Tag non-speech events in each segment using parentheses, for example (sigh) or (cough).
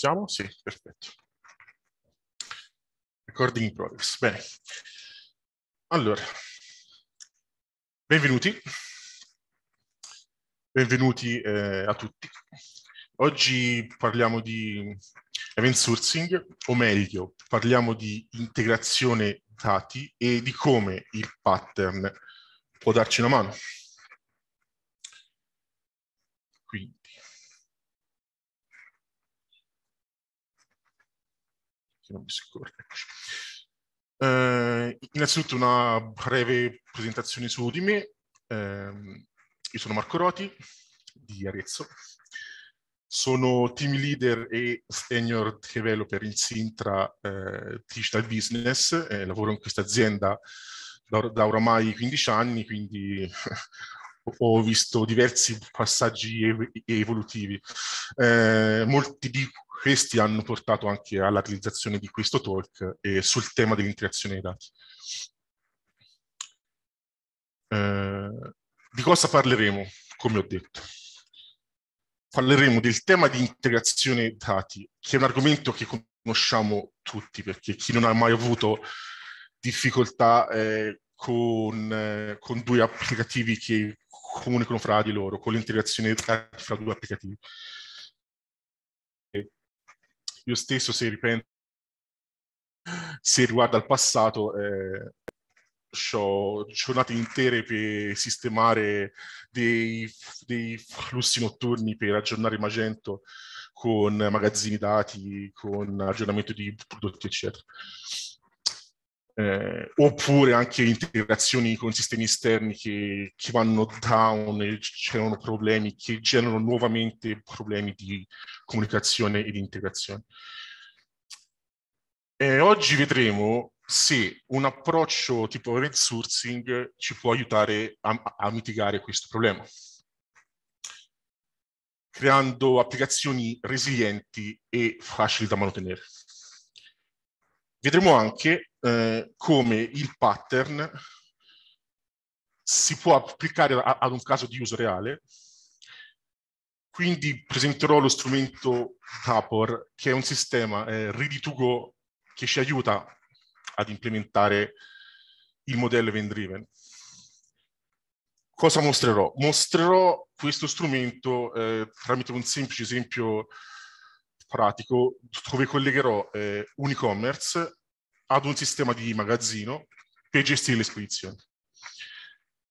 siamo? Sì, perfetto. Recording in progress. Bene. Allora, benvenuti. Benvenuti eh, a tutti. Oggi parliamo di event sourcing, o meglio, parliamo di integrazione dati e di come il pattern può darci una mano. che non mi scorre. Eh, innanzitutto una breve presentazione su di me. Eh, io sono Marco Roti di Arezzo. Sono team leader e senior developer in Sintra eh, Digital Business. Eh, lavoro in questa azienda da, da oramai 15 anni, quindi (laughs) ho visto diversi passaggi evolutivi. Eh, molti di questi hanno portato anche alla realizzazione di questo talk eh, sul tema dell'interazione dei dati. Eh, di cosa parleremo, come ho detto? Parleremo del tema di integrazione dati, che è un argomento che conosciamo tutti, perché chi non ha mai avuto difficoltà eh, con, eh, con, due applicativi che comunicano fra di loro, con l'integrazione fra due applicativi. Io stesso, se ripenso, se riguarda il passato, eh, ho giornate intere per sistemare dei, dei, flussi notturni per aggiornare Magento con magazzini dati, con aggiornamento di prodotti, eccetera eh, oppure anche integrazioni con sistemi esterni che, che vanno down e c'erano problemi che generano nuovamente problemi di comunicazione e di integrazione. E oggi vedremo se un approccio tipo red sourcing ci può aiutare a, a mitigare questo problema, creando applicazioni resilienti e facili da mantenere. Vedremo anche eh, come il pattern si può applicare a, ad un caso di uso reale. Quindi presenterò lo strumento Tapor, che è un sistema eh, ready to go che ci aiuta ad implementare il modello event driven. Cosa mostrerò? Mostrerò questo strumento eh, tramite un semplice esempio pratico dove collegherò eh, un e-commerce ad un sistema di magazzino per gestire le spedizioni.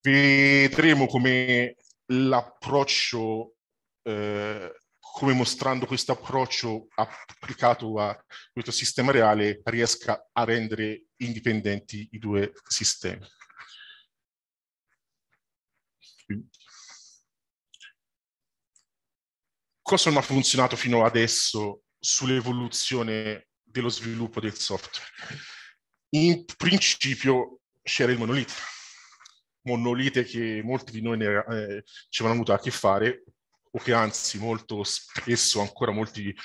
Vedremo come l'approccio, eh, come mostrando questo approccio applicato a questo sistema reale, riesca a rendere indipendenti i due sistemi. Quindi. Cosa non ha funzionato fino adesso sull'evoluzione dello sviluppo del software. In principio c'era il monolite, monolite che molti di noi ne, eh, ci avevano avuto a che fare o che anzi molto spesso ancora molti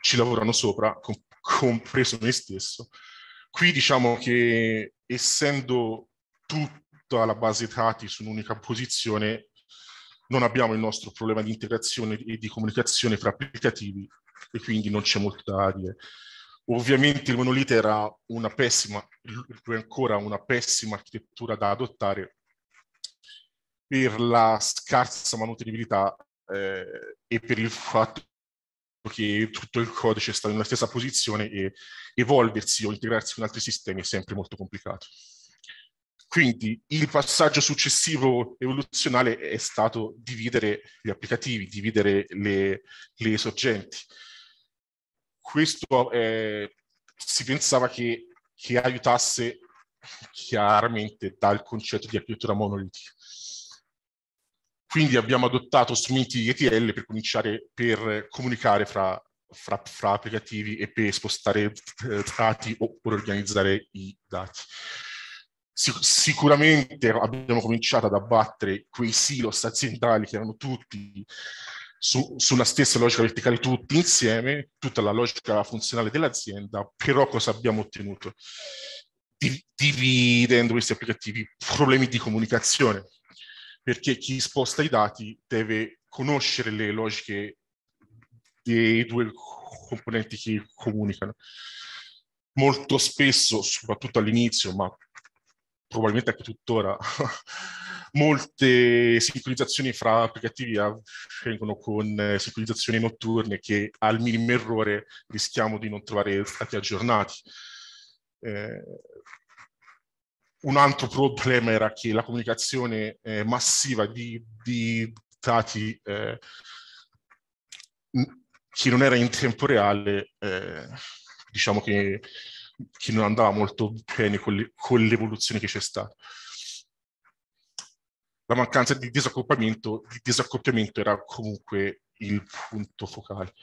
ci lavorano sopra, com- compreso me stesso. Qui diciamo che essendo tutta la base dati su un'unica posizione, non abbiamo il nostro problema di integrazione e di comunicazione fra applicativi e quindi non c'è molto da dire. Ovviamente il monolite era una pessima, lui ancora una pessima architettura da adottare per la scarsa manutenibilità eh, e per il fatto che tutto il codice sta nella stessa posizione e evolversi o integrarsi con altri sistemi è sempre molto complicato. Quindi il passaggio successivo evoluzionale è stato dividere gli applicativi, dividere le, le sorgenti questo eh, si pensava che, che, aiutasse chiaramente dal concetto di architettura monolitica. Quindi abbiamo adottato strumenti ETL per cominciare per comunicare fra, fra, fra applicativi e per spostare eh, dati oppure organizzare i dati sicuramente abbiamo cominciato ad abbattere quei silos aziendali che erano tutti su, sulla stessa logica verticale tutti insieme, tutta la logica funzionale dell'azienda, però cosa abbiamo ottenuto? Di, dividendo questi applicativi, problemi di comunicazione, perché chi sposta i dati deve conoscere le logiche dei due componenti che comunicano. Molto spesso, soprattutto all'inizio, ma probabilmente anche tuttora, (laughs) molte sincronizzazioni fra applicativi avvengono con sincronizzazioni eh, notturne che al minimo errore rischiamo di non trovare stati aggiornati. Eh, un altro problema era che la comunicazione eh, massiva di, di dati eh, che non era in tempo reale, eh, diciamo che, che, non andava molto bene con l'evoluzione che c'è stata la mancanza di disaccoppiamento, di disaccoppiamento era comunque il punto focale.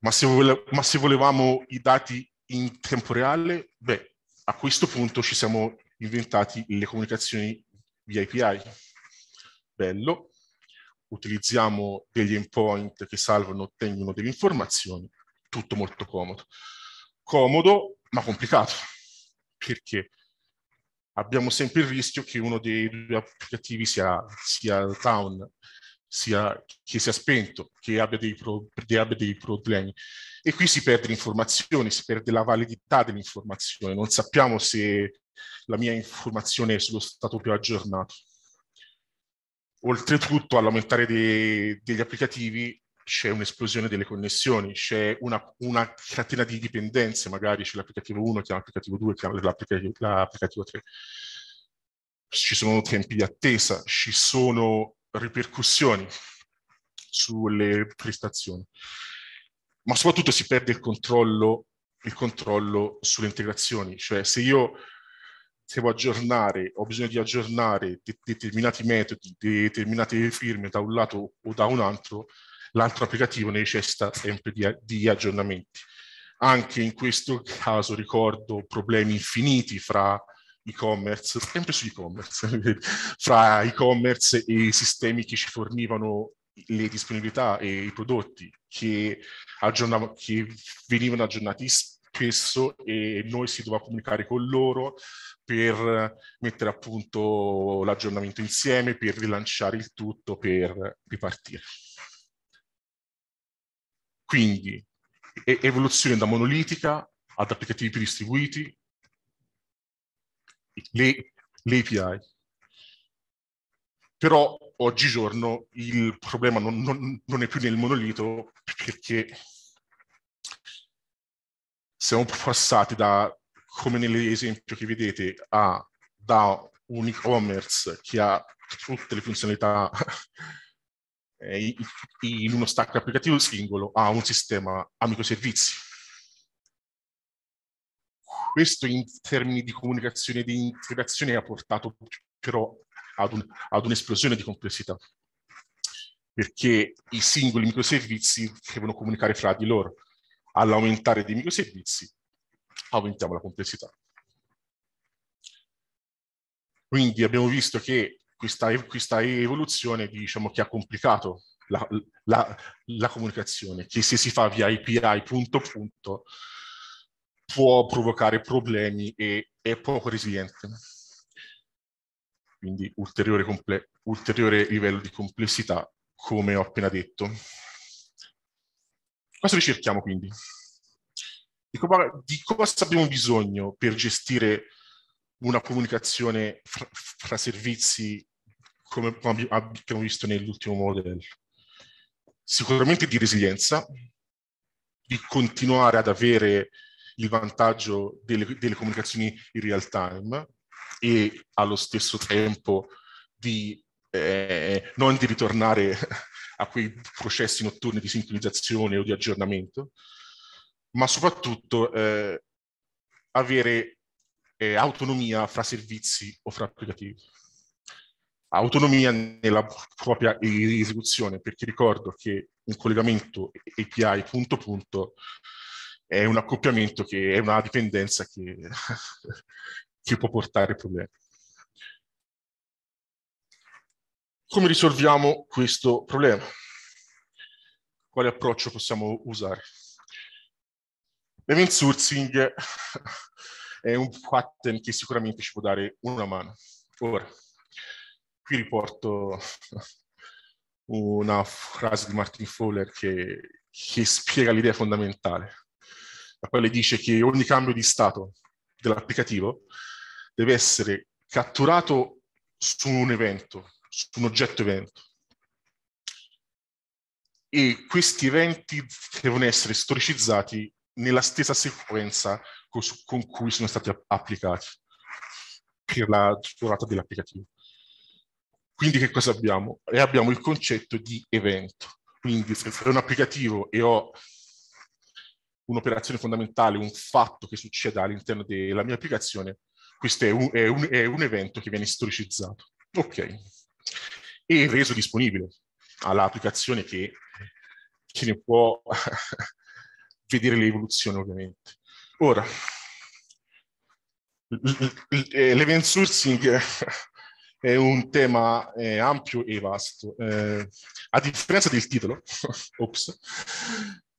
Ma se, vole, ma se volevamo i dati in tempo reale, beh, a questo punto ci siamo inventati le comunicazioni via API. Bello, utilizziamo degli endpoint che salvano e ottengono delle informazioni, tutto molto comodo. Comodo, ma complicato. Perché? abbiamo sempre il rischio che uno dei due applicativi sia, sia down, sia, che sia spento, che abbia dei, pro, che abbia dei problemi. E qui si perde l'informazione, si perde la validità dell'informazione, non sappiamo se la mia informazione è sullo stato più aggiornato. Oltretutto all'aumentare degli applicativi c'è un'esplosione delle connessioni, c'è una, una, catena di dipendenze, magari c'è l'applicativo 1 che l'applicativo 2 che l'applicativo, l'applicativo 3. Ci sono tempi di attesa, ci sono ripercussioni sulle prestazioni, ma soprattutto si perde il controllo, il controllo sulle integrazioni, cioè se io devo aggiornare, ho bisogno di aggiornare de- determinati metodi, de- determinate firme da un lato o da un altro, l'altro applicativo necessita sempre di, di aggiornamenti. Anche in questo caso ricordo problemi infiniti fra e-commerce, sempre su e-commerce, (laughs) fra e-commerce e i sistemi che ci fornivano le disponibilità e i prodotti che, che, venivano aggiornati spesso e noi si doveva comunicare con loro per mettere a punto l'aggiornamento insieme, per rilanciare il tutto, per ripartire. Quindi evoluzione da monolitica ad applicativi più distribuiti, le, le API. Però oggigiorno il problema non, non, non, è più nel monolito perché siamo passati da, come nell'esempio che vedete, a, da un e-commerce che ha tutte le funzionalità eh, in uno stack applicativo singolo a un sistema a microservizi. Questo in termini di comunicazione e di integrazione ha portato però ad, un, ad un'esplosione di complessità, perché i singoli microservizi devono comunicare fra di loro. All'aumentare dei microservizi aumentiamo la complessità. Quindi abbiamo visto che questa, questa evoluzione diciamo, che ha complicato la, la, la, comunicazione, che se si fa via API punto punto può provocare problemi e è poco resiliente. Quindi ulteriore, ulteriore livello di complessità, come ho appena detto. Cosa ricerchiamo quindi? Di, di cosa abbiamo bisogno per gestire una comunicazione fra, fra servizi come abbiamo visto nell'ultimo modello. Sicuramente di resilienza, di continuare ad avere il vantaggio delle, delle comunicazioni in real time e allo stesso tempo di eh, non di ritornare a quei processi notturni di sincronizzazione o di aggiornamento, ma soprattutto eh, avere eh, autonomia fra servizi o fra applicativi autonomia nella propria esecuzione, perché ricordo che un collegamento API punto punto è un accoppiamento che è una dipendenza che, (laughs) che può portare problemi. Come risolviamo questo problema? Quale approccio possiamo usare? L'event sourcing (laughs) è un pattern che sicuramente ci può dare una mano. Ora, qui riporto una frase di Martin Fowler che, che spiega l'idea fondamentale. La quale dice che ogni cambio di stato dell'applicativo deve essere catturato su un evento, su un oggetto evento. E questi eventi devono essere storicizzati nella stessa sequenza con cui sono stati applicati per la durata dell'applicativo. Quindi che cosa abbiamo? E abbiamo il concetto di evento. Quindi se per un applicativo e ho un'operazione fondamentale, un fatto che succeda all'interno della mia applicazione, questo è un, è, un, è un, evento che viene storicizzato. Ok. E reso disponibile all'applicazione che, che ne può (laughs) vedere l'evoluzione ovviamente. Ora, eh, l'event sourcing è un tema eh, ampio e vasto. Eh, a differenza del titolo, (laughs) ops,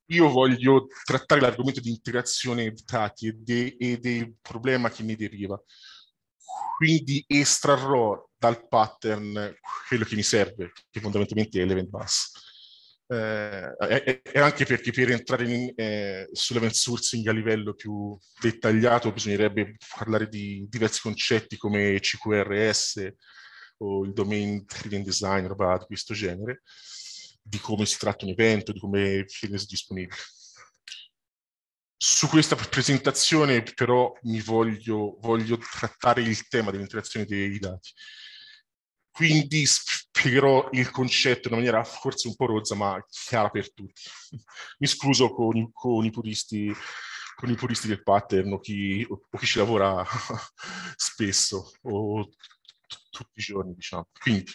io voglio trattare l'argomento di integrazione dati e, de, e del problema che ne deriva. Quindi estrarrò dal pattern quello che mi serve, che fondamentalmente è l'event bus eh, e, e, anche perché per entrare in, eh, sull'event sourcing a livello più dettagliato bisognerebbe parlare di diversi concetti come CQRS o il domain trading design, roba di questo genere, di come si tratta un evento, di come viene disponibile. Su questa presentazione però mi voglio, voglio trattare il tema dell'interazione dei dati quindi spiegherò il concetto in maniera forse un po' rozza, ma chiara per tutti. (laughs) Mi scuso con, con, i, puristi, con i puristi del pattern o chi, o chi ci lavora (laughs) spesso o tutti i giorni, diciamo. Quindi,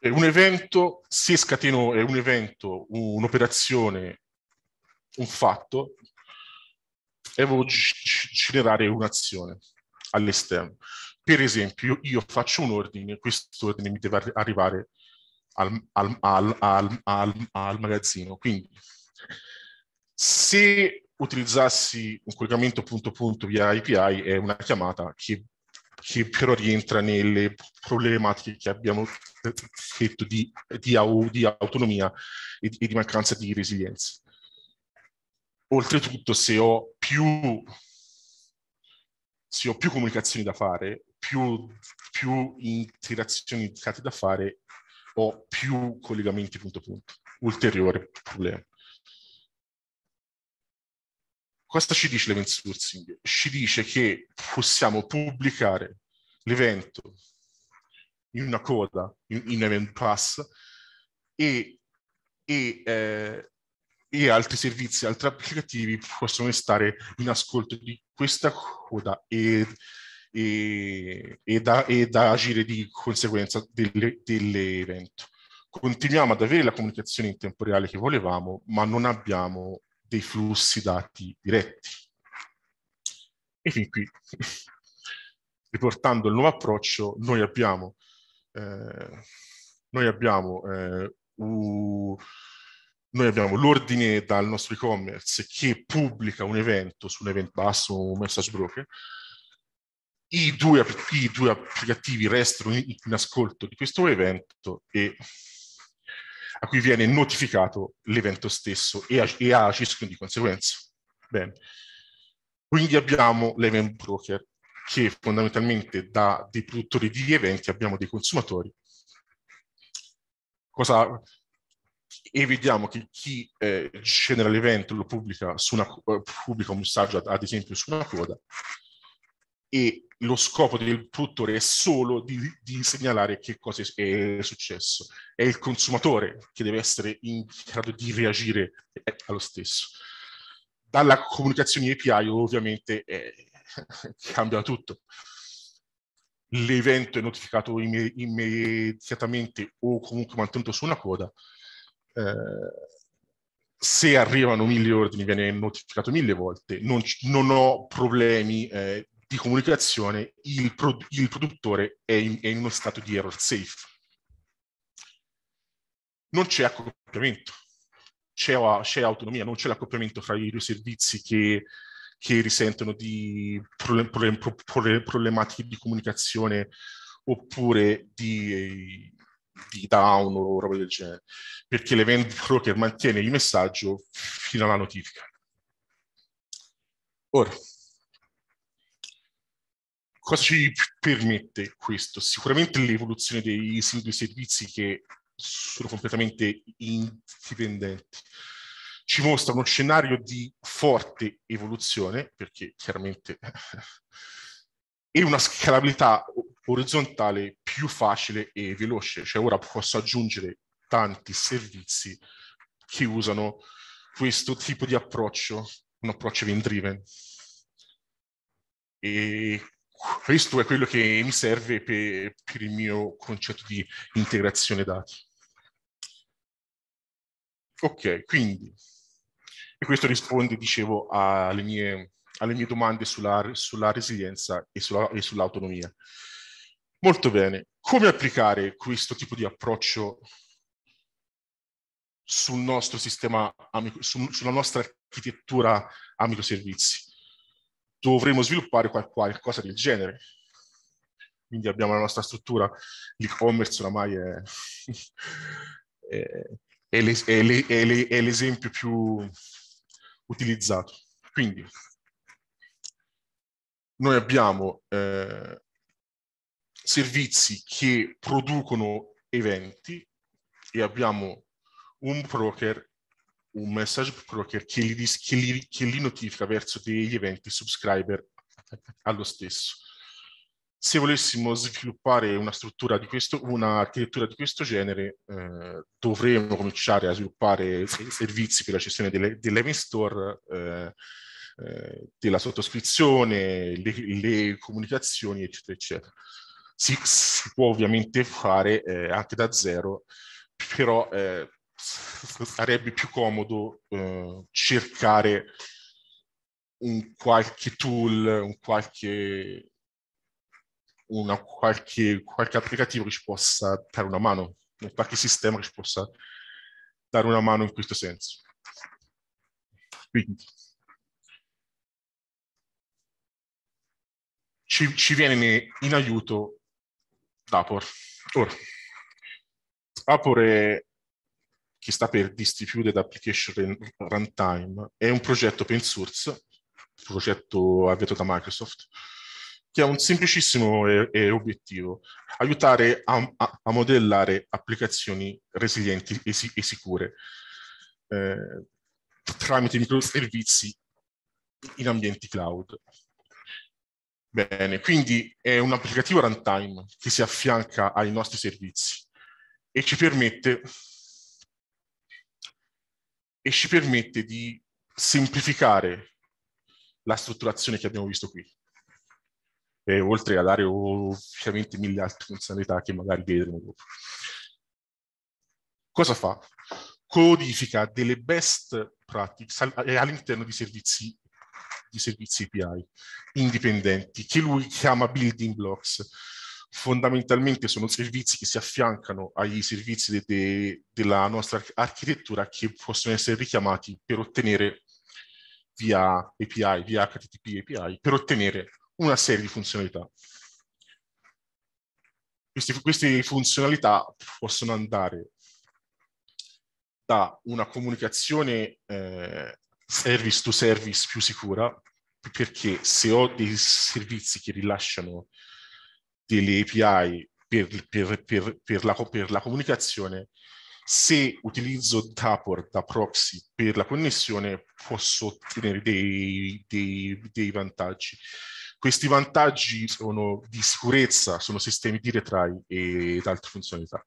un evento, se scateno è un evento, un'operazione, un fatto, e devo generare un'azione all'esterno. Per esempio, io faccio un ordine, questo ordine mi deve arrivare al, al, al, al magazzino. Quindi, se utilizzassi un collegamento punto punto via API, è una chiamata che, che però rientra nelle problematiche che abbiamo eh, detto di, di, di autonomia e, e di mancanza di resilienza. Oltretutto, se ho più se ho più comunicazioni da fare, più, più interazioni dati da fare, ho più collegamenti punto punto. Ulteriore problema. Cosa ci dice l'event sourcing? Ci dice che possiamo pubblicare l'evento in una coda, in, in event pass, e, e eh, e altri servizi, altri applicativi possono stare in ascolto di questa coda e, e, e, da, e da, agire di conseguenza delle, dell'evento. Continuiamo ad avere la comunicazione in tempo reale che volevamo, ma non abbiamo dei flussi dati diretti. E fin qui, (laughs) riportando il nuovo approccio, noi abbiamo, eh, noi abbiamo eh, u, noi abbiamo l'ordine dal nostro e-commerce che pubblica un evento su un event bus o un message broker, i due, i due applicativi restano in, in, ascolto di questo evento e a cui viene notificato l'evento stesso e, e agiscono di conseguenza. Bene. Quindi abbiamo l'event broker che fondamentalmente da dei produttori di eventi abbiamo dei consumatori Cosa, e vediamo che chi eh, genera l'evento lo pubblica, una, pubblica, un messaggio, ad esempio, su una coda e lo scopo del produttore è solo di, di segnalare che cosa è successo. È il consumatore che deve essere in grado di reagire eh, allo stesso. Dalla comunicazione API ovviamente è, eh, (laughs) cambia tutto. L'evento è notificato immediatamente o comunque mantenuto su una coda, eh, se arrivano mille ordini viene notificato mille volte, non, non ho problemi eh, di comunicazione, il, pro, il produttore è in, è in, uno stato di error safe. Non c'è accoppiamento, c'è, c'è autonomia, non c'è l'accoppiamento fra i due servizi che, che risentono di problem, problem, problematiche di comunicazione oppure di di down o roba del genere, perché l'event broker (laughs) mantiene il messaggio fino alla notifica. Ora, cosa ci permette questo? Sicuramente l'evoluzione dei singoli servizi che sono completamente indipendenti. Ci mostra uno scenario di forte evoluzione, perché chiaramente, (laughs) e una scalabilità orizzontale più facile e veloce, cioè ora posso aggiungere tanti servizi che usano questo tipo di approccio, un approccio event driven. E questo è quello che mi serve per, per il mio concetto di integrazione dati. Ok, quindi, e questo risponde, dicevo, alle mie, alle mie domande sulla, sulla resilienza e, sulla, e sull'autonomia. Molto bene, come applicare questo tipo di approccio sul nostro sistema, sulla nostra architettura a microservizi? Dovremmo sviluppare qualcosa del genere. Quindi abbiamo la nostra struttura, l'e-commerce oramai è, (laughs) è, è l'esempio più utilizzato. Quindi noi abbiamo eh, servizi che producono eventi e abbiamo un broker, un message broker che li, che li, che li notifica verso degli eventi subscriber allo stesso. Se volessimo sviluppare una struttura di questo, un'architettura di questo genere, eh, dovremmo cominciare a sviluppare servizi per la gestione delle, delle store, eh, eh, della sottoscrizione, le, le comunicazioni, eccetera, eccetera. Si, si può ovviamente fare eh, anche da zero, però eh, sarebbe più comodo eh, cercare un qualche tool, un qualche, una, qualche, qualche applicativo che ci possa dare una mano, un qualche sistema che ci possa dare una mano in questo senso. Quindi, ci, ci viene in aiuto Dapor. Ora, Vapor è che sta per Distributed Application Runtime, è un progetto open source, progetto avviato da Microsoft, che ha un semplicissimo e, e obiettivo, aiutare a, a, a, modellare applicazioni resilienti e, si, e sicure eh, tramite microservizi in ambienti cloud. Bene, quindi è un applicativo runtime che si affianca ai nostri servizi e ci permette, e ci permette di semplificare la strutturazione che abbiamo visto qui. E oltre a dare ovviamente mille altre funzionalità che magari vedremo dopo. Cosa fa? Codifica delle best practices eh, all'interno di servizi di servizi API indipendenti, che lui chiama building blocks. Fondamentalmente sono servizi che si affiancano ai servizi de de della nostra architettura che possono essere richiamati per ottenere via API, via HTTP API, per ottenere una serie di funzionalità. Queste, queste funzionalità possono andare da una comunicazione eh, service to service più sicura, perché se ho dei servizi che rilasciano delle API per, per, per, per la, la, comunicazione, se utilizzo Dapor da proxy per la connessione, posso ottenere dei, dei, dei vantaggi. Questi vantaggi sono di sicurezza, sono sistemi di retry ed altre funzionalità.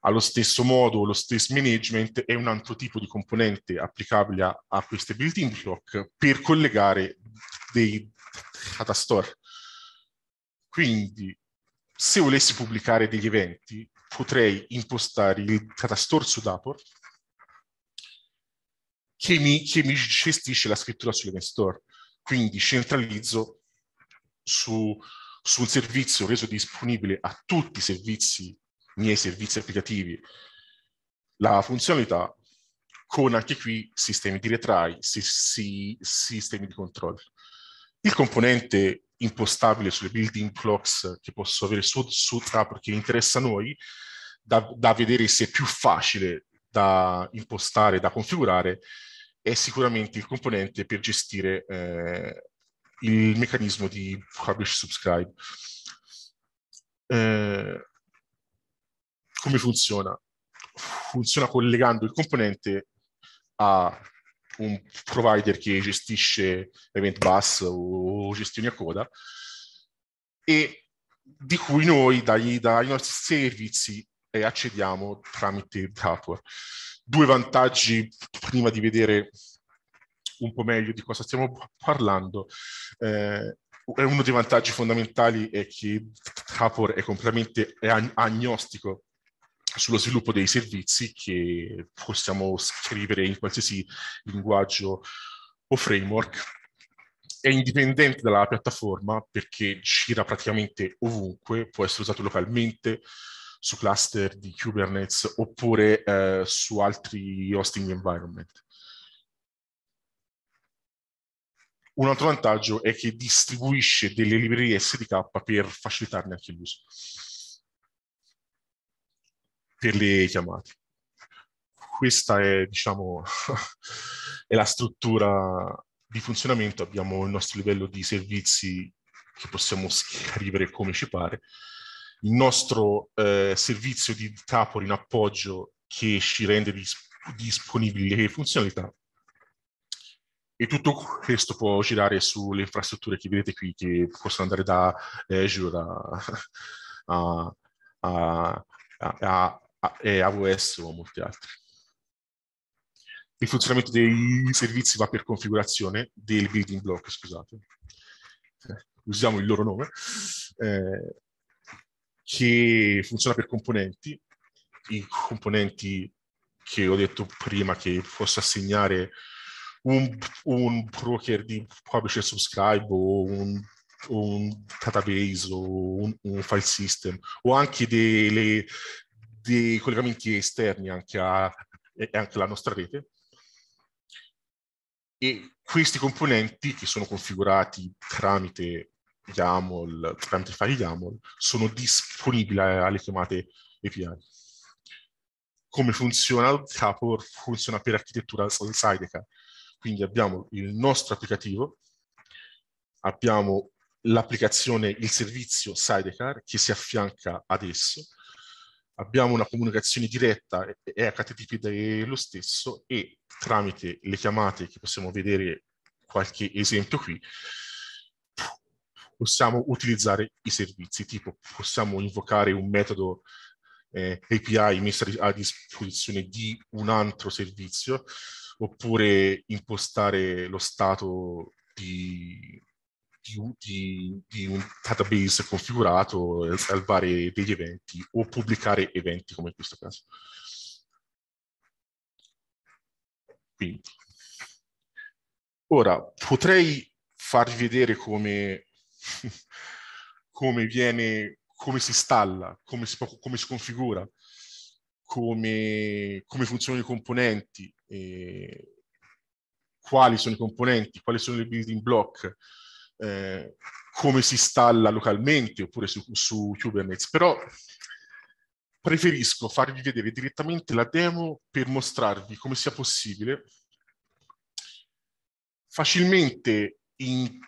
Allo stesso modo, lo stress management è un altro tipo di componente applicabile a, a queste building block per collegare dei data store. Quindi, se volessi pubblicare degli eventi, potrei impostare il data store su Dapor che mi, che mi gestisce la scrittura sull'event store. Quindi centralizzo su, su un servizio reso disponibile a tutti i servizi miei servizi applicativi la funzionalità con anche qui sistemi di retry, si, si, sistemi di controllo. Il componente impostabile sulle building blocks che posso avere su, su Trapper che interessa a noi, da, da vedere se è più facile da impostare, da configurare, è sicuramente il componente per gestire eh, il meccanismo di publish subscribe. Eh, come funziona? Funziona collegando il componente a un provider che gestisce event bus o gestioni a coda e di cui noi dai, dai nostri servizi eh, accediamo tramite hardware. Due vantaggi prima di vedere un po' meglio di cosa stiamo parlando. Eh, uno dei vantaggi fondamentali è che Tapor è completamente agnostico sullo sviluppo dei servizi che possiamo scrivere in qualsiasi linguaggio o framework. È indipendente dalla piattaforma perché gira praticamente ovunque, può essere usato localmente su cluster di Kubernetes oppure eh, su altri hosting environment. Un altro vantaggio è che distribuisce delle librerie SDK per facilitarne anche l'uso sentirli chiamati. Questa è, diciamo, (laughs) è la struttura di funzionamento, abbiamo il nostro livello di servizi che possiamo scrivere come ci pare, il nostro eh, servizio di capo in appoggio che ci rende dis disponibili le funzionalità e tutto questo può girare sulle infrastrutture che vedete qui, che possono andare da eh, Azure (laughs) a, a, a, a AWS o molti altri. Il funzionamento dei servizi va per configurazione del building block, scusate. Eh, usiamo il loro nome. Eh, che funziona per componenti, i componenti che ho detto prima che posso assegnare un, un broker di publisher subscribe o un, un database o un, un, file system o anche delle dei collegamenti esterni anche, a, anche alla nostra rete. E questi componenti che sono configurati tramite YAML, tramite file YAML, sono disponibili alle chiamate API. Come funziona il CAPOR? Funziona per architettura Sidecar. Quindi abbiamo il nostro applicativo, abbiamo l'applicazione, il servizio Sidecar che si affianca ad esso abbiamo una comunicazione diretta, è HTTP lo stesso e tramite le chiamate che possiamo vedere qualche esempio qui, possiamo utilizzare i servizi, tipo possiamo invocare un metodo eh, API messo a disposizione di un altro servizio, oppure impostare lo stato di, più di, di un database configurato e salvare degli eventi o pubblicare eventi come in questo caso. Quindi. Ora, potrei farvi vedere come, (laughs) come, viene, come si installa, come si, come si configura, come, come, funzionano i componenti, eh, quali sono i componenti, quali sono le building block, eh, come si installa localmente oppure su, su Kubernetes, però preferisco farvi vedere direttamente la demo per mostrarvi come sia possibile facilmente in,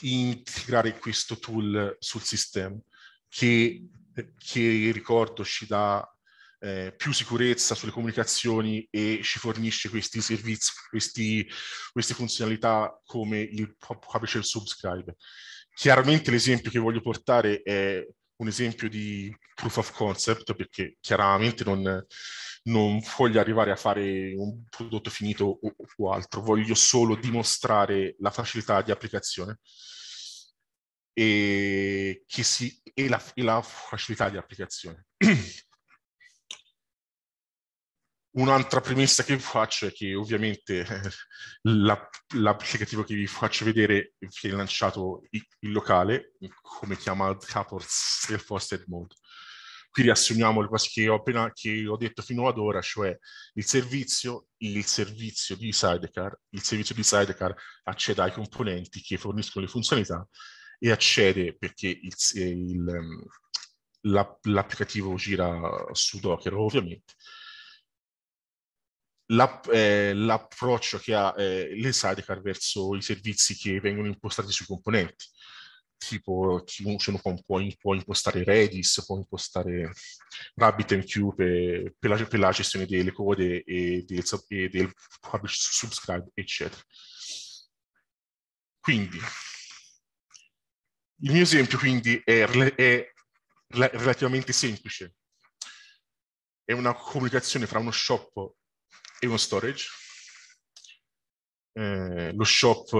integrare questo tool sul sistema che, che ricordo ci dà eh, più sicurezza sulle comunicazioni e ci fornisce questi servizi, questi, queste funzionalità come il publisher subscribe. Chiaramente l'esempio che voglio portare è un esempio di proof of concept perché chiaramente non, non voglio arrivare a fare un prodotto finito o, o altro, voglio solo dimostrare la facilità di applicazione e, si, e, la, e la facilità di applicazione. (clears throat) Un'altra premessa che vi faccio è che ovviamente (laughs) la, l'applicativo che vi faccio vedere viene lanciato in locale, come chiama Capors Self-Hosted Mode. Qui riassumiamo le cose che ho appena che ho detto fino ad ora, cioè il servizio, il servizio di Sidecar, il servizio di Sidecar accede ai componenti che forniscono le funzionalità e accede perché il, il, l'applicativo gira su Docker ovviamente l'app, eh, l'approccio che ha eh, sidecar verso i servizi che vengono impostati sui componenti. Tipo, uno può, può impostare Redis, può impostare RabbitMQ per, eh, per, la, per la gestione delle code e del, e del publish subscribe, eccetera. Quindi, il mio esempio quindi è, è relativamente semplice. È una comunicazione fra uno shop e uno storage, eh, lo shop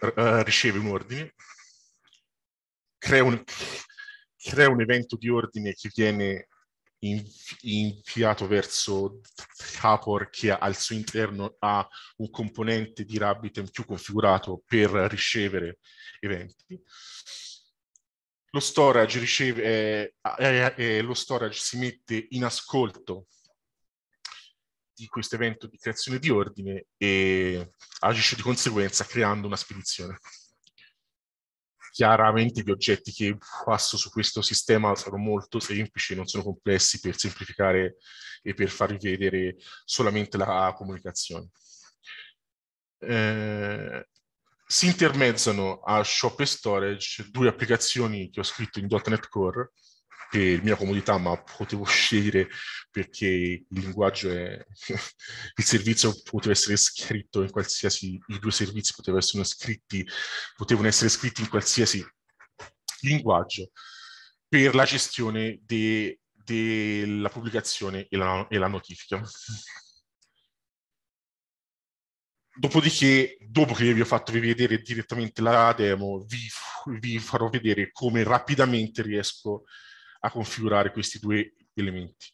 eh, eh, riceve un ordine, crea un, crea un, evento di ordine che viene inviato verso Tapor che al suo interno ha un componente di Rabbitem più configurato per ricevere eventi. Lo storage, riceve, eh, eh, eh lo storage si mette in ascolto di questo evento di creazione di ordine e agisce di conseguenza creando una spedizione. Chiaramente gli oggetti che passo su questo sistema sono molto semplici, non sono complessi per semplificare e per farvi vedere solamente la comunicazione. Eh, si intermezzano a Shop e Storage due applicazioni che ho scritto in .NET Core, per mia comodità, ma potevo (laughs) scegliere perché il linguaggio è (laughs) il servizio poteva essere scritto in qualsiasi i due servizi potevano essere scritti, potevano essere scritti in qualsiasi linguaggio per la gestione della de pubblicazione e la, e la notifica. Dopodiché, dopo che vi ho fatto rivedere direttamente la demo, vi, vi farò vedere come rapidamente riesco a a configurare questi due elementi.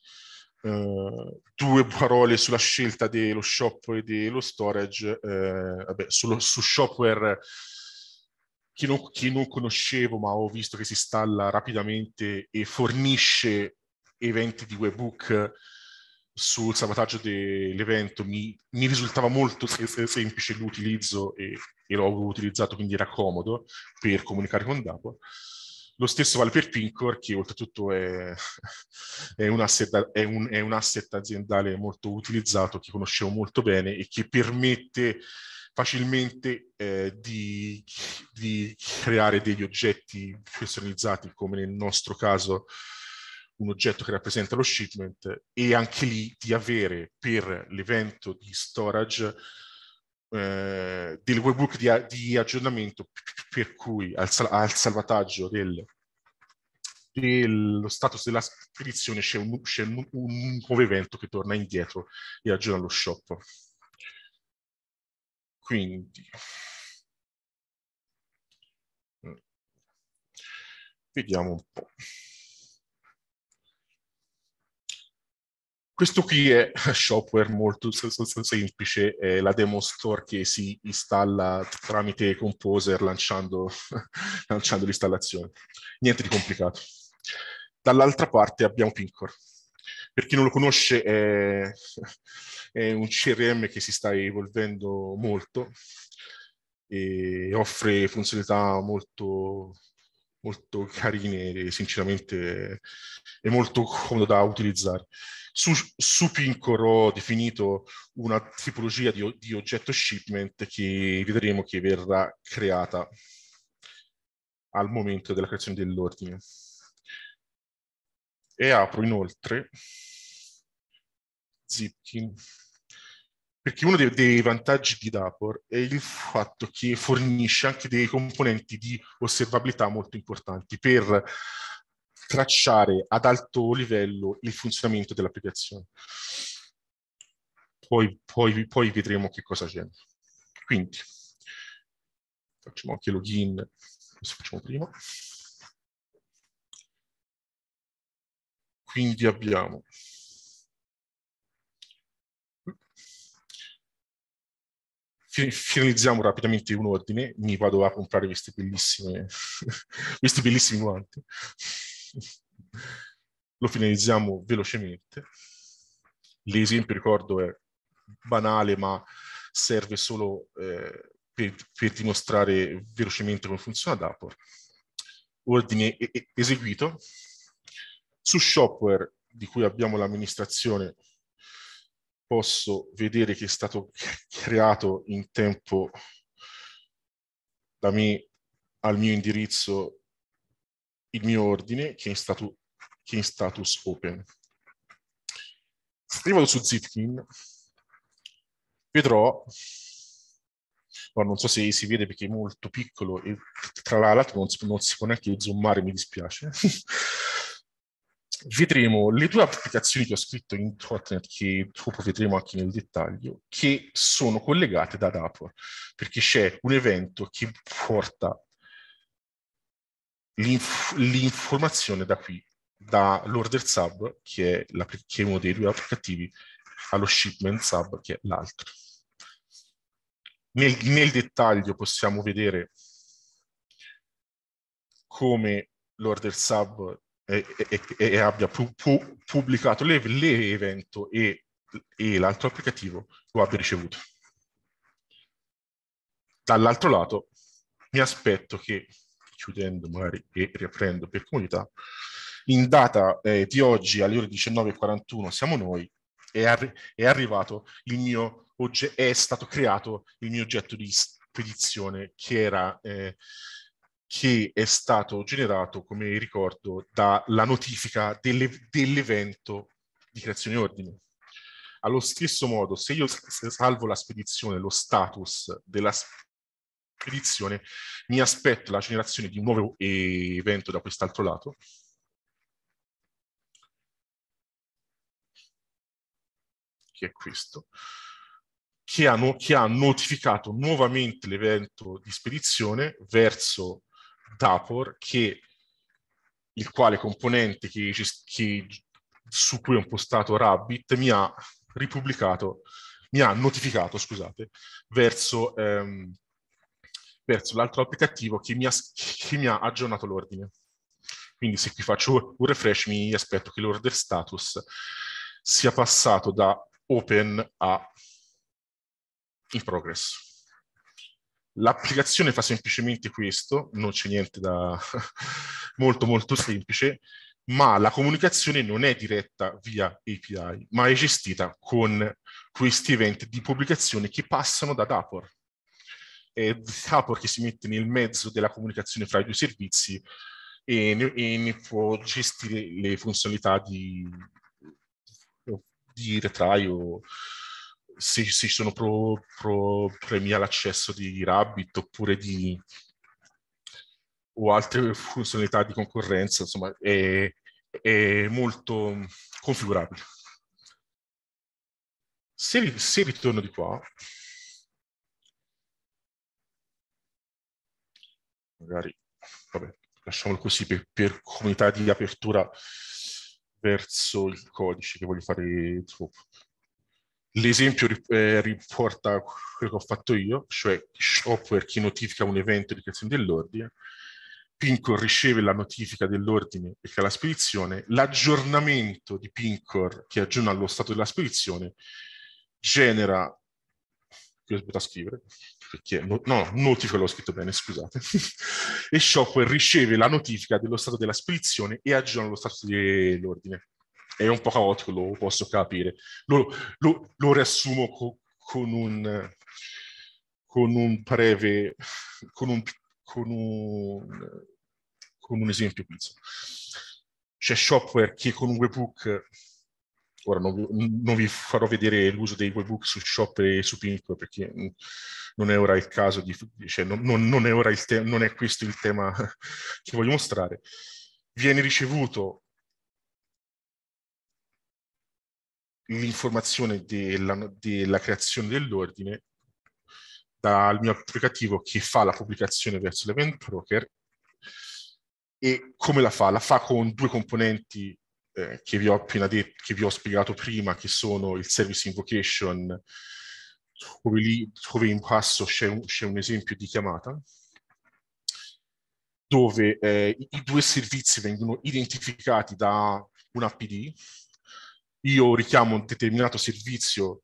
Uh, due parole sulla scelta dello shop e dello storage. Uh, vabbè, sullo, su shopware, chi non, chi non, conoscevo, ma ho visto che si installa rapidamente e fornisce eventi di webhook sul sabotaggio dell'evento mi, mi, risultava molto semplice l'utilizzo e, e l'ho utilizzato quindi era comodo per comunicare con Dapper lo stesso vale per Pincor, che oltretutto è, (laughs) è, un asset, è, un, è, un asset, aziendale molto utilizzato, che conoscevo molto bene e che permette facilmente eh, di, di, creare degli oggetti personalizzati, come nel nostro caso un oggetto che rappresenta lo shipment, e anche lì di avere per l'evento di storage eh, del webhook di, di, aggiornamento per cui al, al salvataggio del, dello status della spedizione c'è, un, c'è un, un, nuovo evento che torna indietro e aggiorna lo shop. Quindi... Mm. Vediamo un po'. Questo qui è (laughs) shopware molto semplice, è la demo store che si installa tramite Composer lanciando, (laughs) lanciando l'installazione. Niente di complicato. Dall'altra parte abbiamo Pincor. Per chi non lo conosce è, (laughs) è un CRM che si sta evolvendo molto e offre funzionalità molto molto carine e sinceramente è molto comodo da utilizzare. Su, su Pincor ho definito una tipologia di, di oggetto shipment che vedremo che verrà creata al momento della creazione dell'ordine. E apro inoltre Zipkin perché uno dei, dei, vantaggi di Dapor è il fatto che fornisce anche dei componenti di osservabilità molto importanti per tracciare ad alto livello il funzionamento dell'applicazione. Poi, poi, poi vedremo che cosa c'è. Quindi, facciamo anche login, questo facciamo prima. Quindi abbiamo finalizziamo rapidamente un ordine, mi vado a comprare questi bellissimi, (laughs) questi bellissimi guanti. Lo finalizziamo velocemente. L'esempio, ricordo, è banale, ma serve solo eh, per, per, dimostrare velocemente come funziona Dapper. Ordine eseguito. Su Shopware, di cui abbiamo l'amministrazione, posso vedere che è stato creato in tempo da me al mio indirizzo il mio ordine che è in, statu, che è in status open. Se vado su Zipkin, vedrò, no, non so se si vede perché è molto piccolo e tra l'altro non, non si può neanche zoomare, mi dispiace. (laughs) vedremo le due applicazioni che ho scritto in Totnet, che dopo vedremo anche nel dettaglio, che sono collegate da Dapor, perché c'è un evento che porta l'inf- l'informazione da qui, dall'order sub, che è, la, che è uno dei due applicativi, allo shipment sub, che è l'altro. Nel, nel, dettaglio possiamo vedere come l'order sub e, e, e abbia pu, pu, pubblicato l'evento e, e l'altro applicativo lo abbia ricevuto. Dall'altro lato mi aspetto che, chiudendo magari e riaprendo per comunità, in data eh, di oggi alle ore 19.41 siamo noi, è, arri è arrivato il mio è stato creato il mio oggetto di spedizione che era eh, che è stato generato, come ricordo, dalla notifica delle, dell'evento di creazione ordine. Allo stesso modo, se io salvo la spedizione, lo status della spedizione, mi aspetto la generazione di un nuovo evento da quest'altro lato. Che è questo. Che ha, che ha notificato nuovamente l'evento di spedizione verso Dapor, che, il quale componente che, che, su cui ho impostato Rabbit mi ha ripubblicato, mi ha notificato, scusate, verso, ehm, verso l'altro applicativo che mi, ha, che mi ha aggiornato l'ordine. Quindi se qui faccio un refresh mi aspetto che l'order status sia passato da open a in progress. L'applicazione fa semplicemente questo, non c'è niente da (laughs) molto molto semplice, ma la comunicazione non è diretta via API, ma è gestita con questi eventi di pubblicazione che passano da Dapor. È Dapor che si mette nel mezzo della comunicazione fra i due servizi e ne, e ne può gestire le funzionalità di, di retraio se, se sono pro, pro, premia l'accesso di Rabbit oppure di o altre funzionalità di concorrenza, insomma, è, è molto configurabile. Se, se ritorno di qua, magari, vabbè, lasciamolo così per, per comunità di apertura verso il codice che voglio fare troppo. L'esempio eh, riporta quello che ho fatto io, cioè shopware che notifica un evento di creazione dell'ordine, Pincor riceve la notifica dell'ordine e che ha la spedizione, l'aggiornamento di Pincor che aggiorna allo stato della spedizione genera che ho sbagliato a scrivere, perché no notifica l'ho scritto bene, scusate, (laughs) e Shopware riceve la notifica dello stato della spedizione e aggiorna lo stato dell'ordine è un po' caotico, lo posso capire. Lo, lo, lo riassumo co, con un con un breve con un, con un, con un esempio pizzo. C'è Shopware che con un webbook, ora non, non, vi farò vedere l'uso dei webbook su Shop e su Pink perché non è ora il caso di, cioè non, non, non, è ora il te- non è questo il tema (laughs) che voglio mostrare viene ricevuto l'informazione della, della creazione dell'ordine dal mio applicativo che fa la pubblicazione verso l'event broker e come la fa? La fa con due componenti eh, che vi ho appena detto, che vi ho spiegato prima, che sono il service invocation, dove, lì, dove in passo c'è un, un, esempio di chiamata, dove eh, i due servizi vengono identificati da un APD, io richiamo un determinato servizio,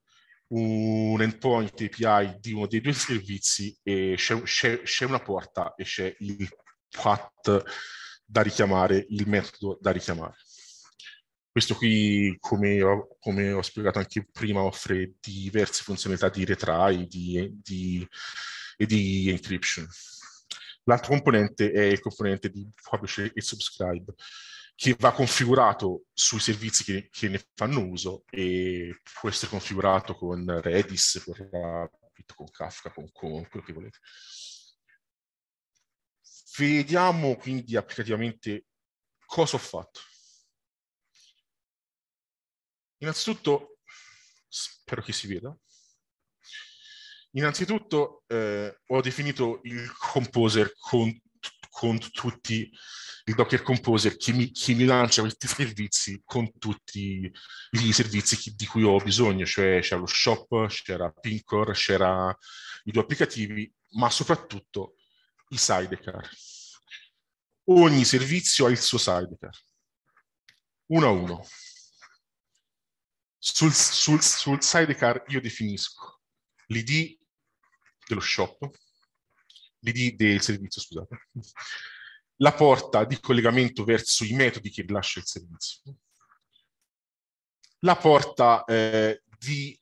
un endpoint API di uno dei due servizi e c'è, c'è, c'è una porta e c'è il path da richiamare, il metodo da richiamare. Questo qui, come ho, come ho spiegato anche prima, offre diverse funzionalità di retry di, di, e di encryption. L'altro componente è il componente di publish e subscribe che va configurato sui servizi che, che, ne fanno uso e può essere configurato con Redis, con Rapid, con Kafka, con, con quello che volete. Vediamo quindi applicativamente cosa ho fatto. Innanzitutto, spero che si veda, innanzitutto eh, ho definito il composer con, con tutti i il Docker Composer che mi, che mi lancia questi (laughs) servizi con tutti i servizi di cui ho bisogno, cioè c'è lo shop, c'era Pincor, c'era i due applicativi, ma soprattutto i sidecar. Ogni servizio ha il suo sidecar, uno a uno. Sul, sul, sul sidecar io definisco l'ID dello shop, l'ID del servizio, scusate, la porta di collegamento verso i metodi che rilascia il servizio, la porta, eh, di,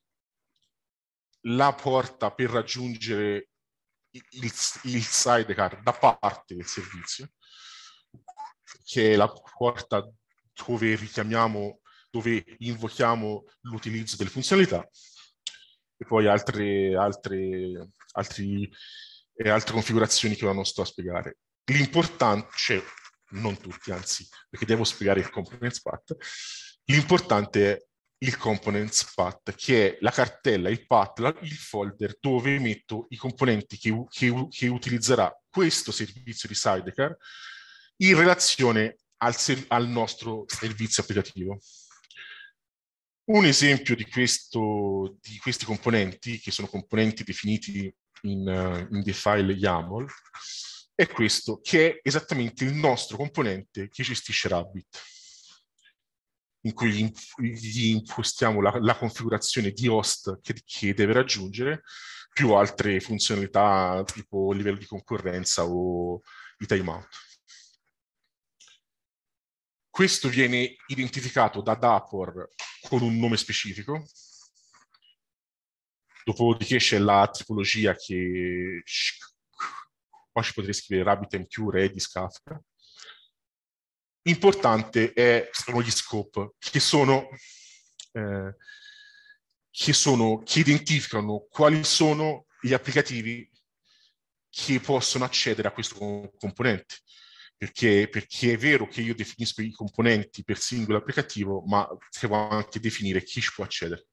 la porta per raggiungere il, il sidecar da parte del servizio, che è la porta dove richiamiamo, dove invochiamo l'utilizzo delle funzionalità, e poi altre, altre, altri, eh, altre configurazioni che non sto a spiegare. L'importante, cioè, non tutti, anzi, perché devo spiegare il components path, l'importante è il components path, che è la cartella, il path, il folder dove metto i componenti che, che, che utilizzerà questo servizio di sidecar in relazione al, al nostro servizio applicativo. Un esempio di, questo, di, questi componenti, che sono componenti definiti in, in the file YAML, è questo, che è esattamente il nostro componente che gestisce Rabbit, in cui gli, gli impostiamo la, la, configurazione di host che, che, deve raggiungere, più altre funzionalità tipo livello di concorrenza o i timeout. Questo viene identificato da Dapor con un nome specifico, dopodiché c'è la tipologia che qua ci potrei scrivere RabbitMQ, Redis, eh, Kafka. Importante è, sono gli scope, che sono, eh, che, sono, che identificano quali sono gli applicativi che possono accedere a questo componente. Perché, perché, è vero che io definisco i componenti per singolo applicativo, ma devo anche definire chi ci può accedere.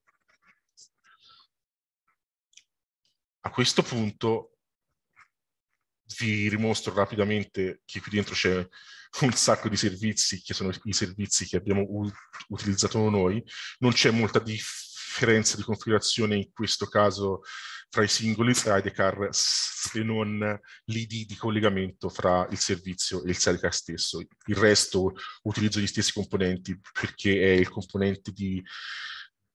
A questo punto vi rimostro rapidamente che qui dentro c'è un sacco di servizi che sono i servizi che abbiamo u- utilizzato noi. Non c'è molta differenza di configurazione in questo caso tra i singoli sidecar se non l'ID di collegamento fra il servizio e il sidecar stesso. Il resto utilizzo gli stessi componenti perché è il componente di,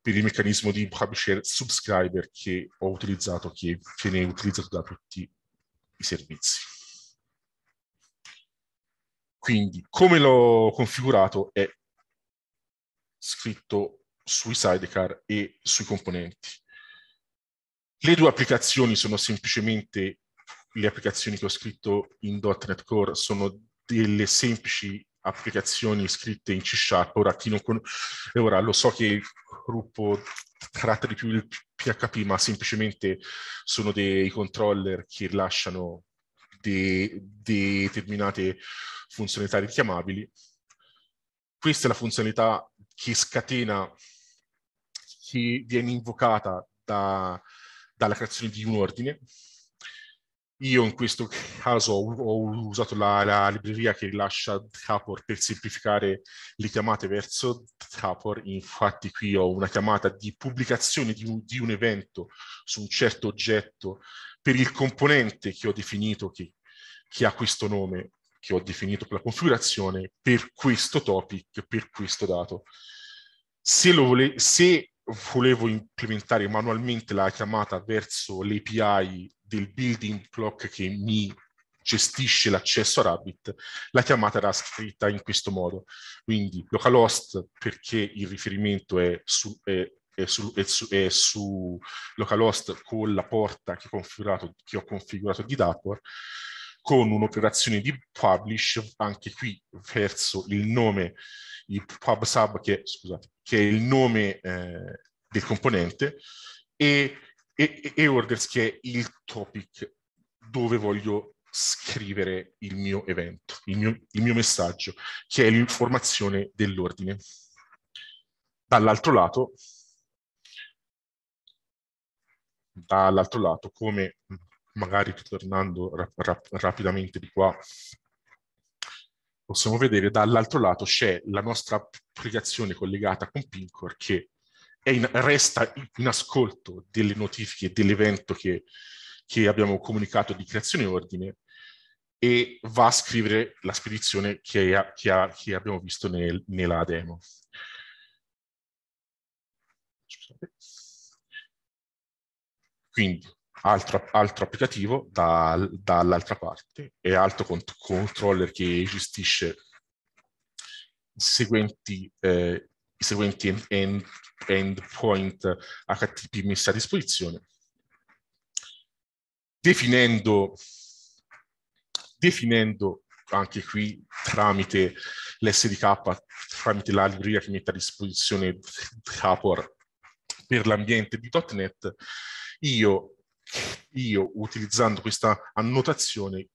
per il meccanismo di publisher subscriber che ho utilizzato, che viene utilizzato da tutti i servizi. Quindi come l'ho configurato è scritto sui sidecar e sui componenti. Le due applicazioni sono semplicemente le applicazioni che ho scritto in .NET Core sono delle semplici applicazioni scritte in C Sharp. Ora, chi non con... e ora lo so che il gruppo tratta di più il PHP, ma semplicemente sono dei controller che rilasciano de determinate funzionalità richiamabili. Questa è la funzionalità che scatena, che viene invocata da... dalla creazione di un ordine, io in questo caso ho, usato la, la libreria che rilascia Tapor per semplificare le chiamate verso Tapor, infatti qui ho una chiamata di pubblicazione di un, di un evento su un certo oggetto per il componente che ho definito, che, che ha questo nome, che ho definito per la configurazione, per questo topic, per questo dato. Se, vole se volevo implementare manualmente la chiamata verso l'API del building block che mi gestisce l'accesso a Rabbit, la chiamata era scritta in questo modo. Quindi localhost perché il riferimento è su, è, è su, è su, è su localhost con la porta che, che ho configurato di Dapper, con un'operazione di publish, anche qui verso il nome, il pub sub che, scusate, che è il nome eh, del componente, e e, e Orders che è il topic dove voglio scrivere il mio evento, il mio, il mio messaggio, che è l'informazione dell'ordine. Dall'altro lato, dall'altro lato, come magari tornando rap rap rapidamente di qua, possiamo vedere, dall'altro lato c'è la nostra applicazione collegata con Pincor che in, resta in ascolto delle notifiche dell'evento che, che abbiamo comunicato di creazione ordine e va a scrivere la spedizione che, ha, che, ha, che abbiamo visto nel, nella demo. Quindi, altro, altro applicativo da, dall'altra parte e altro cont controller che gestisce i seguenti eh, i seguenti endpoint end HTTP messi a disposizione, definendo, definendo anche qui tramite l'SDK, tramite la libreria che mette a disposizione Capor per l'ambiente di.NET, io, io utilizzando questa annotazione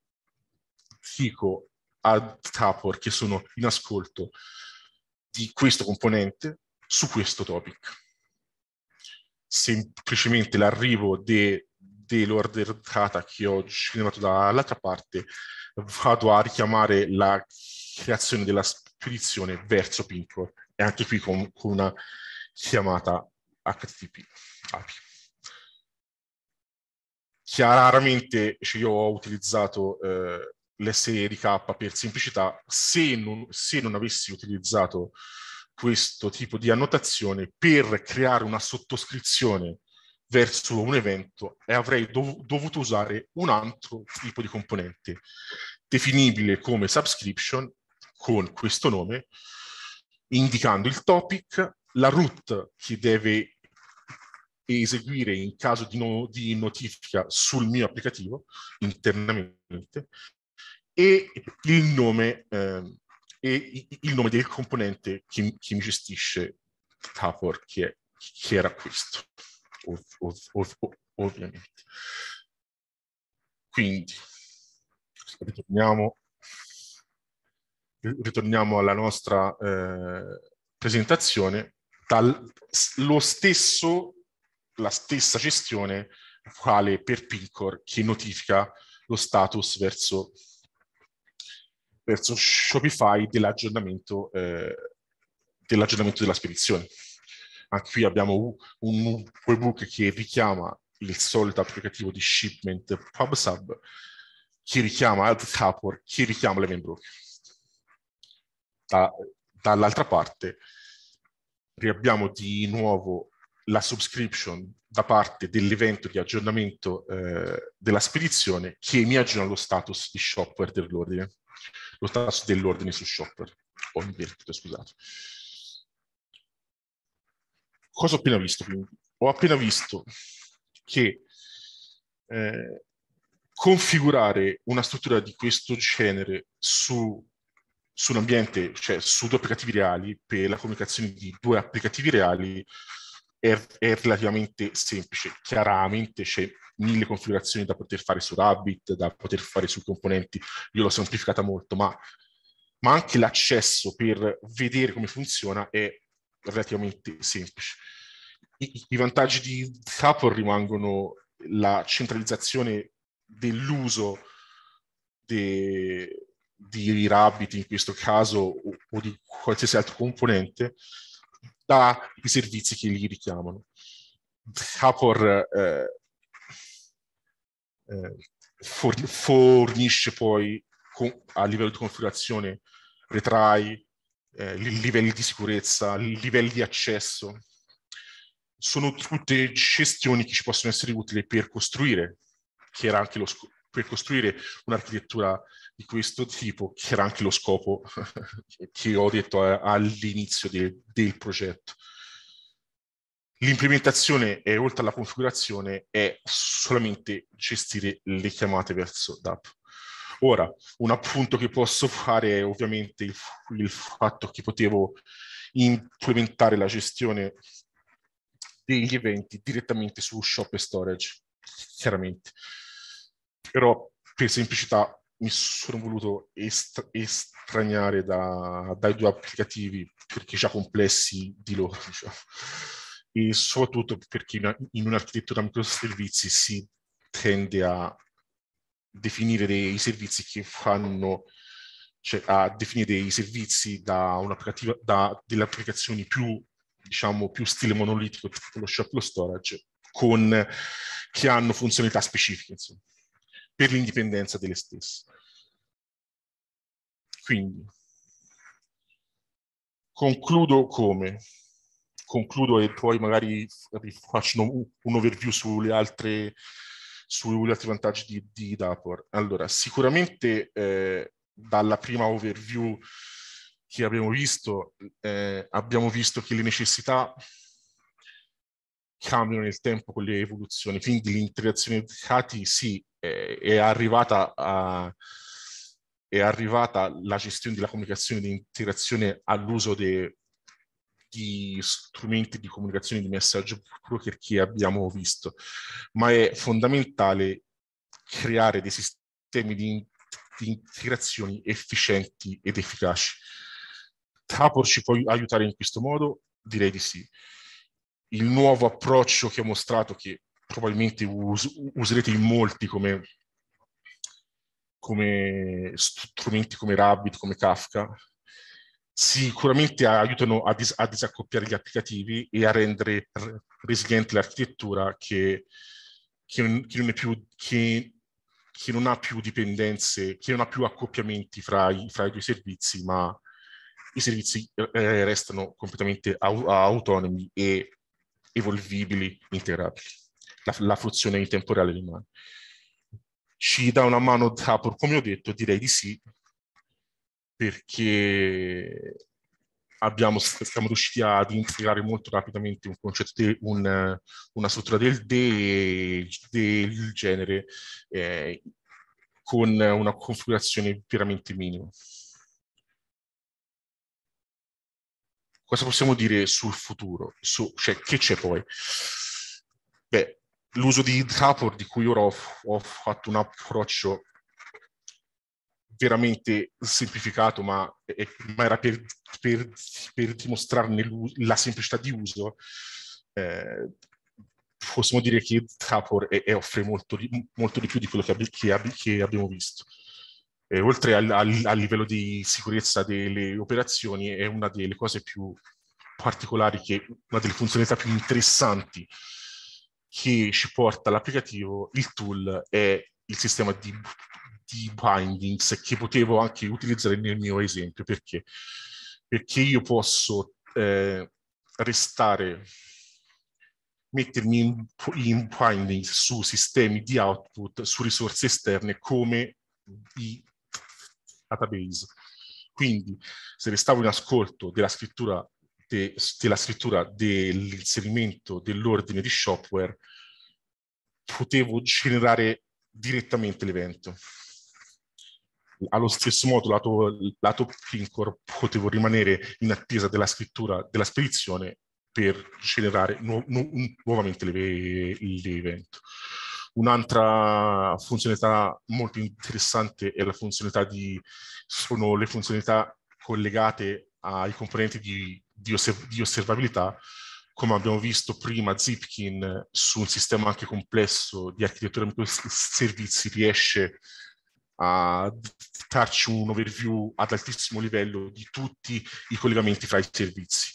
dico a Capor che sono in ascolto di questo componente su questo topic. Semplicemente l'arrivo de, dell'order data che ho generato dall'altra parte vado a richiamare la creazione della spedizione verso Pintor e anche qui con, con una chiamata HTTP API. Chiaramente cioè io ho utilizzato eh, l'SE di K per semplicità, se non, se non avessi utilizzato questo tipo di annotazione per creare una sottoscrizione verso un evento e eh, avrei dov- dovuto usare un altro tipo di componente definibile come subscription con questo nome indicando il topic, la route che deve eseguire in caso di, no- di notifica sul mio applicativo internamente e il nome, eh, e il nome del componente che, che mi gestisce Tapor, che, che, era questo, ov, ov, ov, ovviamente. Quindi, ritorniamo, ritorniamo alla nostra eh, presentazione, dal, lo stesso, la stessa gestione quale per Pincor che notifica lo status verso verso Shopify dell'aggiornamento, eh, dell'aggiornamento della spedizione. Anche qui abbiamo un webhook che richiama il solito applicativo di shipment PubSub, che richiama Altcapor, che richiama l'event da, dall'altra parte riabbiamo di nuovo la subscription da parte dell'evento di aggiornamento eh, della spedizione che mi aggiorna lo status di shopware dell'ordine lo tasso dell'ordine su shopper, o invertito, scusate. Cosa ho appena visto? Quindi? Ho appena visto che eh, configurare una struttura di questo genere su, su un ambiente, cioè su due applicativi reali, per la comunicazione di due applicativi reali, è, è relativamente semplice. Chiaramente c'è mille configurazioni da poter fare su Rabbit, da poter fare su componenti, io l'ho semplificata molto, ma, ma anche l'accesso per vedere come funziona è relativamente semplice. I, i vantaggi di Zapor rimangono la centralizzazione dell'uso de, di Rabbit in questo caso o, o di qualsiasi altro componente i servizi che li richiamano. Capor eh, eh, for- fornisce poi con, a livello di configurazione retrai, eh, livelli di sicurezza, livelli di accesso. Sono tutte gestioni che ci possono essere utili per costruire, che era anche lo, scopo per costruire un'architettura di questo tipo, che era anche lo scopo (laughs) che ho detto eh, all'inizio del, del progetto. L'implementazione e oltre alla configurazione è solamente gestire le chiamate verso DAP. Ora, un appunto che posso fare è ovviamente il, il fatto che potevo implementare la gestione degli eventi direttamente su Shop e Storage, chiaramente però per semplicità mi sono voluto est- estraniare da, dai due applicativi perché già complessi di loro. (laughs) Diciamo. E soprattutto perché in un'architettura microservizi si tende a definire dei servizi che fanno, cioè a definire dei servizi da, da delle applicazioni più, diciamo, più stile monolitico, tipo lo shop, lo storage, con, che hanno funzionalità specifiche, insomma per l'indipendenza delle stesse. Quindi, concludo come? Concludo e poi magari faccio un overview sulle altre, sugli altri vantaggi di, di Dapor. Allora, sicuramente eh, dalla prima overview che abbiamo visto, eh, abbiamo visto che le necessità cambiano nel tempo con le evoluzioni, quindi l'integrazione dei dati sì, è, è, arrivata a, è arrivata la gestione della comunicazione di integrazione all'uso de, di strumenti di comunicazione di messaggio broker che abbiamo visto, ma è fondamentale creare dei sistemi di, di integrazioni efficienti ed efficaci. Tapor ci può aiutare in questo modo? Direi di sì. Il nuovo approccio che ho mostrato, che probabilmente us- userete in molti come, come strumenti come Rabbit, come Kafka, sicuramente aiutano a, dis- a, disaccoppiare gli applicativi e a rendere resiliente l'architettura che, che, che, non più, che, non ha più dipendenze, che non ha più accoppiamenti fra i, fra i due servizi, ma i servizi eh, restano completamente au- autonomi e evolvibili, integrabili la, la fruzione in reale rimane. Ci dà una mano Dapur, come ho detto, direi di sì, perché abbiamo, siamo riusciti ad integrare molto rapidamente un concetto di un, una struttura del, de, del genere eh, con una configurazione veramente minima. Cosa possiamo dire sul futuro? Su, cioè, che c'è poi? Beh, l'uso di Zapor di cui ora ho, ho, fatto un approccio veramente semplificato, ma, è, ma era per, per, per dimostrarne la semplicità di uso, eh, possiamo dire che Zapor offre molto di, molto di, più di quello che, abbi, che, abbi, che abbiamo visto. E oltre al, al, al, livello di sicurezza delle operazioni, è una delle cose più particolari, che, una delle funzionalità più interessanti che ci porta l'applicativo, il tool e il sistema di, di bindings che potevo anche utilizzare nel mio esempio. Perché? Perché io posso eh, restare mettermi in, in binding su sistemi di output, su risorse esterne come i database. Quindi se restavo in ascolto della scrittura de, della scrittura dell'inserimento dell'ordine di shopware potevo generare direttamente l'evento. Allo stesso modo, lato, lato Pincore, potevo rimanere in attesa della scrittura della spedizione per generare nu nu nuovamente l'evento. Un'altra funzionalità molto interessante è la funzionalità di, sono le funzionalità collegate ai componenti di di, osserv- di osservabilità, come abbiamo visto prima, Zipkin eh, su un sistema anche complesso di architettura microservizi riesce a darci un overview ad altissimo livello di tutti i collegamenti fra i servizi,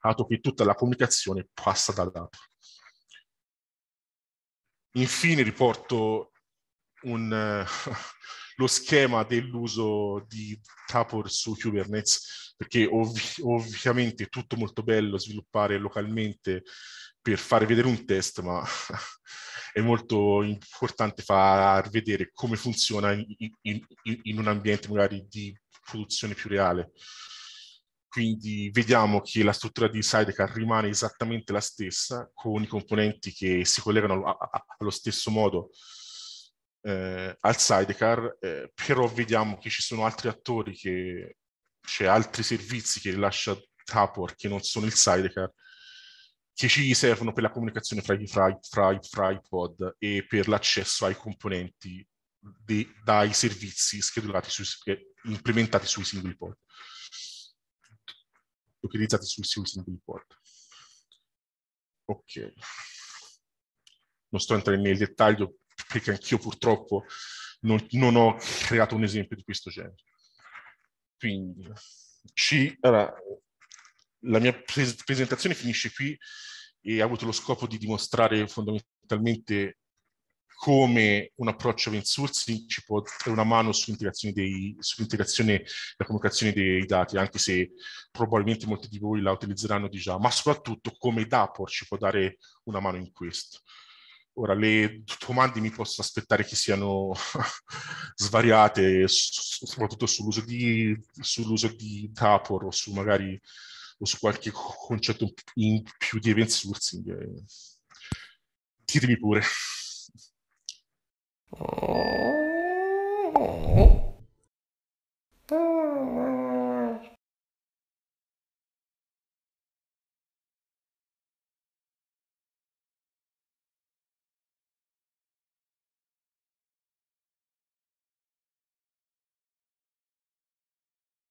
dato che tutta la comunicazione passa dall'app. Infine riporto un, uh, lo schema dell'uso di Tapor su Kubernetes, perché ov ovviamente è tutto molto bello sviluppare localmente per far vedere un test, ma (laughs) è molto importante far vedere come funziona in, in, in un ambiente magari di produzione più reale quindi vediamo che la struttura di Sidecar rimane esattamente la stessa con i componenti che si collegano allo stesso modo eh, al sidecar, eh, però vediamo che ci sono altri attori, che, cioè altri servizi che rilascia Tapor che non sono il sidecar, che ci servono per la comunicazione fra i, fra, fra, fra iPod e per l'accesso ai componenti di, dai servizi schedulati su, eh, implementati sui singoli pod, utilizzati sui, sui singoli pod. Ok. Non sto entrando nel dettaglio, perché anch'io purtroppo non, non, ho creato un esempio di questo genere. Quindi, ci, allora, la mia pre presentazione finisce qui e ha avuto lo scopo di dimostrare fondamentalmente come un approccio open sourcing ci può dare una mano sull'integrazione sull e la comunicazione dei dati, anche se probabilmente molti di voi la utilizzeranno già, diciamo, ma soprattutto come Dapor ci può dare una mano in questo. Ora, le domande mi posso aspettare che siano (laughs) svariate, soprattutto sull'uso di, sull'uso di Tapor o su magari o su qualche concetto in più di event sourcing. Eh. Ditemi pure. Oh.